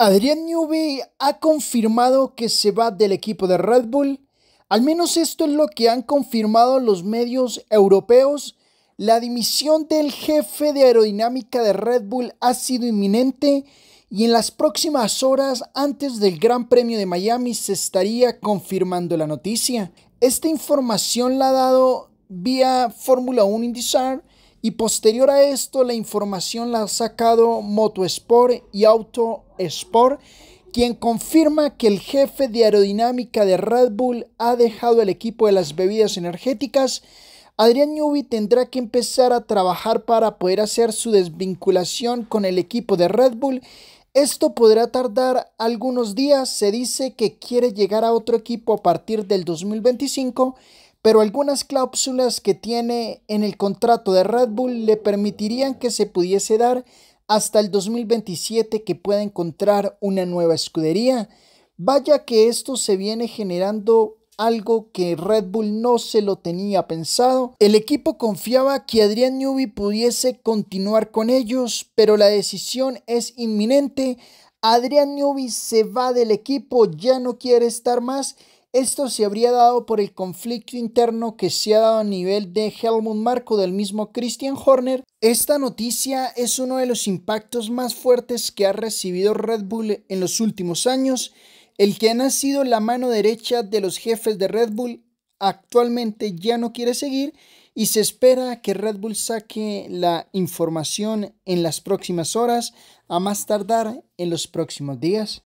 Adrián Newby ha confirmado que se va del equipo de Red Bull. Al menos esto es lo que han confirmado los medios europeos. La dimisión del jefe de aerodinámica de Red Bull ha sido inminente y en las próximas horas antes del Gran Premio de Miami se estaría confirmando la noticia. Esta información la ha dado vía Fórmula 1 IndyCar y posterior a esto la información la ha sacado Motosport y Auto Sport, quien confirma que el jefe de aerodinámica de Red Bull ha dejado el equipo de las bebidas energéticas. Adrián Newby tendrá que empezar a trabajar para poder hacer su desvinculación con el equipo de Red Bull. Esto podrá tardar algunos días. Se dice que quiere llegar a otro equipo a partir del 2025 pero algunas cláusulas que tiene en el contrato de Red Bull le permitirían que se pudiese dar hasta el 2027 que pueda encontrar una nueva escudería. Vaya que esto se viene generando algo que Red Bull no se lo tenía pensado. El equipo confiaba que Adrián Newby pudiese continuar con ellos, pero la decisión es inminente. Adrián Newby se va del equipo, ya no quiere estar más esto se habría dado por el conflicto interno que se ha dado a nivel de Helmut Marco del mismo Christian Horner. Esta noticia es uno de los impactos más fuertes que ha recibido Red Bull en los últimos años. El que ha nacido la mano derecha de los jefes de Red Bull actualmente ya no quiere seguir y se espera que Red Bull saque la información en las próximas horas, a más tardar en los próximos días.